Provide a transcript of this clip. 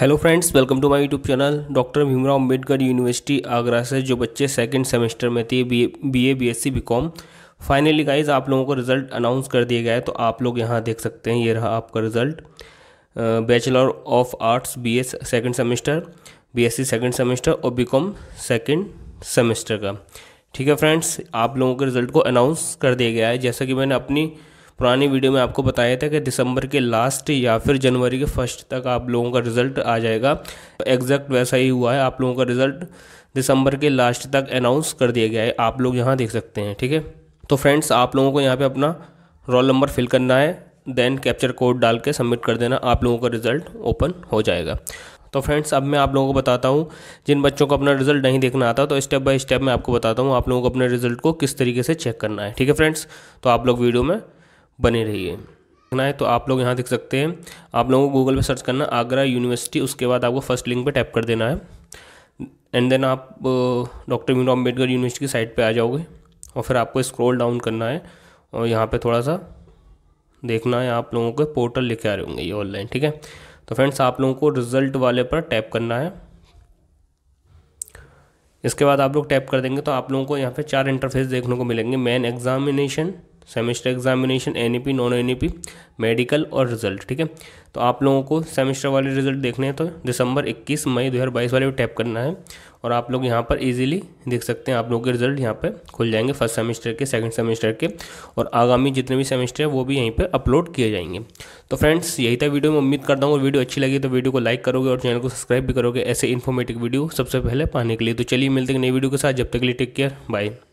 hello friends welcome to my YouTube channel doctor Bhimrao Ambedkar university Agra से जो बच्चे सेकंड सेमेस्टर में थे B BA BSc BCom finally guys आप लोगों को रिजल्ट अनाउंस कर दिया गया है तो आप लोग यहाँ देख सकते हैं ये रहा आपका result bachelor of arts B S second semester B S second semester और बी कॉम सेकेंड सेमेस्टर का ठीक है फ्रेंड्स आप लोगों के रिजल्ट को अनाउंस कर दिया गया है जैसा कि मैंने अपनी पुरानी वीडियो में आपको बताया था कि दिसंबर के लास्ट या फिर जनवरी के फर्स्ट तक आप लोगों का रिज़ल्ट आ जाएगा एग्जैक्ट वैसा ही हुआ है आप लोगों का रिज़ल्ट दिसंबर के लास्ट तक अनाउंस कर दिया गया है आप लोग यहाँ देख सकते हैं ठीक है तो फ्रेंड्स आप लोगों को यहाँ पर अपना रोल नंबर फिल करना है देन कैप्चर कोड डाल के सबमिट कर देना आप लोगों का रिज़ल्ट ओपन हो जाएगा तो फ्रेंड्स अब मैं आप लोगों को बताता हूँ जिन बच्चों को अपना रिजल्ट नहीं देखना आता तो स्टेप बाय स्टेप मैं आपको बताता हूँ आप लोगों को अपने रिजल्ट को किस तरीके से चेक करना है ठीक है फ्रेंड्स तो आप लोग वीडियो में बने रहिए देखना है तो आप लोग यहाँ देख सकते हैं आप लोगों को गूगल पर सर्च करना आगरा यूनिवर्सिटी उसके बाद आपको फर्स्ट लिंक पर टैप कर देना है एंड देन आप डॉक्टर भीमराव अम्बेडकर यूनिवर्सिटी की साइट पर आ जाओगे और फिर आपको स्क्रॉल डाउन करना है और यहाँ पर थोड़ा सा देखना है आप लोगों के पोर्टल लेके आ रहे होंगे ये ऑनलाइन ठीक है तो फ्रेंड्स आप लोगों को रिजल्ट वाले पर टैप करना है इसके बाद आप लोग टैप कर देंगे तो आप लोगों को यहाँ पे चार इंटरफेस देखने को मिलेंगे main examination semester examination N non N medical और रिजल्ट ठीक है तो आप लोगों को सेमेस्टर वाले रिजल्ट देखने हैं तो दिसंबर 21 मई 2022 वाले टैप करना है और आप लोग यहाँ पर इजीली देख सकते हैं आप लोगों के रिजल्ट यहाँ पर खुल जाएंगे फर्स्ट सेमेस्टर के सेकंड सेमेस्टर के और आगामी जितने भी सेमेस्टर है वो भी यहीं पर अपलोड किए जाएंगे तो फ्रेंड्स यही था वीडियो में उम्मीद करता हूँ वीडियो अच्छी लगी तो वीडियो को लाइक करोगे और चैनल को सब्सक्राइब भी करोगे ऐसे इन्फॉर्मेटिव वीडियो सबसे पहले पाने के लिए तो चलिए मिलते हैं नई वीडियो के साथ जब तक के लिए टेक केयर बाय